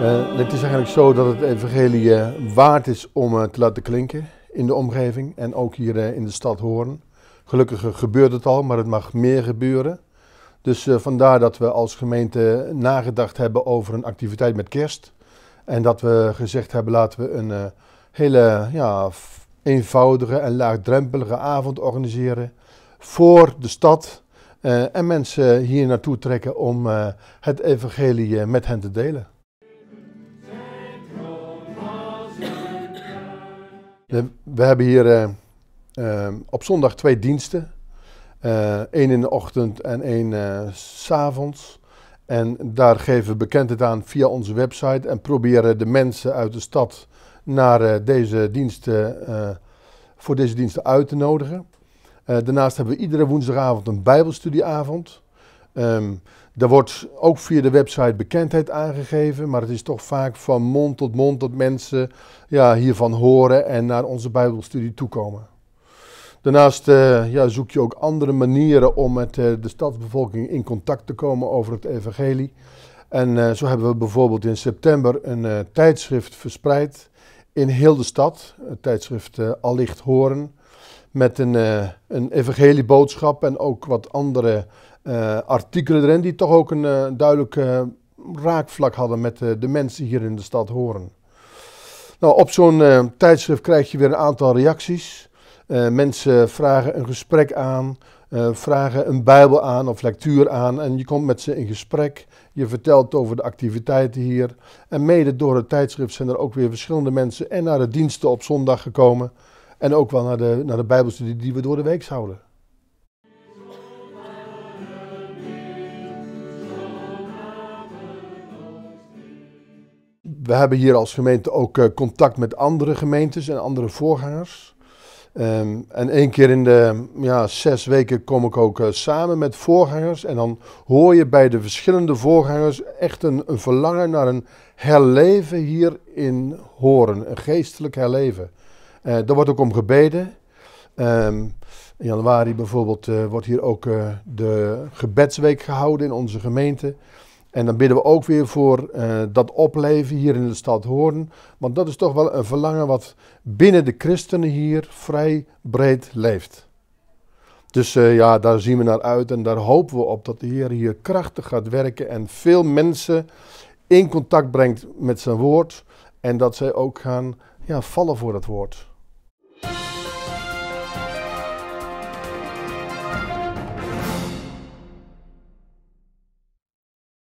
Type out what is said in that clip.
Eh, het is eigenlijk zo dat het evangelie eh, waard is om eh, te laten klinken in de omgeving en ook hier in de stad horen. Gelukkig gebeurt het al, maar het mag meer gebeuren. Dus vandaar dat we als gemeente nagedacht hebben over een activiteit met kerst. En dat we gezegd hebben laten we een hele ja, eenvoudige en laagdrempelige avond organiseren voor de stad. en mensen hier naartoe trekken om het evangelie met hen te delen. We hebben hier eh, eh, op zondag twee diensten. Eén eh, in de ochtend en één s avonds. En daar geven we bekendheid aan via onze website en proberen de mensen uit de stad naar deze diensten, voor deze diensten uit te nodigen. daarnaast hebben we iedere woensdagavond een Bijbelstudieavond. Um, daar wordt ook via de website bekendheid aangegeven, maar het is toch vaak van mond tot mond dat mensen ja, hiervan horen en naar onze Bijbelstudie toekomen. Daarnaast eh, ja, zoek je ook andere manieren om met eh, de stadsbevolking in contact te komen over het evangelie. En eh, zo hebben we bijvoorbeeld in september een tijdschrift verspreid in heel de stad. Het tijdschrift Allicht Horen. Met een, een evangelieboodschap en ook wat andere eh, artikelen erin die toch ook een eh, duidelijk eh, raakvlak hadden met de mensen hier in de stad Horen. Nou, op zo'n tijdschrift krijg je weer een aantal reacties. mensen vragen een gesprek aan, vragen een Bijbel aan of lectuur aan en je komt met ze in gesprek. Je vertelt over de activiteiten hier. En mede door het tijdschrift zijn er ook weer verschillende mensen en naar de diensten op zondag gekomen. En ook wel naar de, naar de Bijbelstudie die we door de week houden. we hebben hier als gemeente ook eh, contact met andere gemeentes en andere voorgangers. Ehm, en één keer in de ja, zes weken kom ik ook eh, samen met voorgangers. En dan hoor je bij de verschillende voorgangers echt een, verlangen naar een herleven hier in Horen. Een geestelijk herleven. Uh, daar wordt ook om gebeden. Ehm, in januari bijvoorbeeld wordt hier ook de gebedsweek gehouden in onze gemeente. En dan bidden we ook weer voor eh, dat opleven hier in de stad Hoorn. Want dat is toch wel een verlangen wat binnen de christenen hier vrij breed leeft. Dus eh, ja, daar zien we naar uit en daar hopen we op dat de Heer hier krachtig gaat werken en veel mensen in contact brengt met zijn woord. En dat zij ook gaan ja, vallen voor dat woord.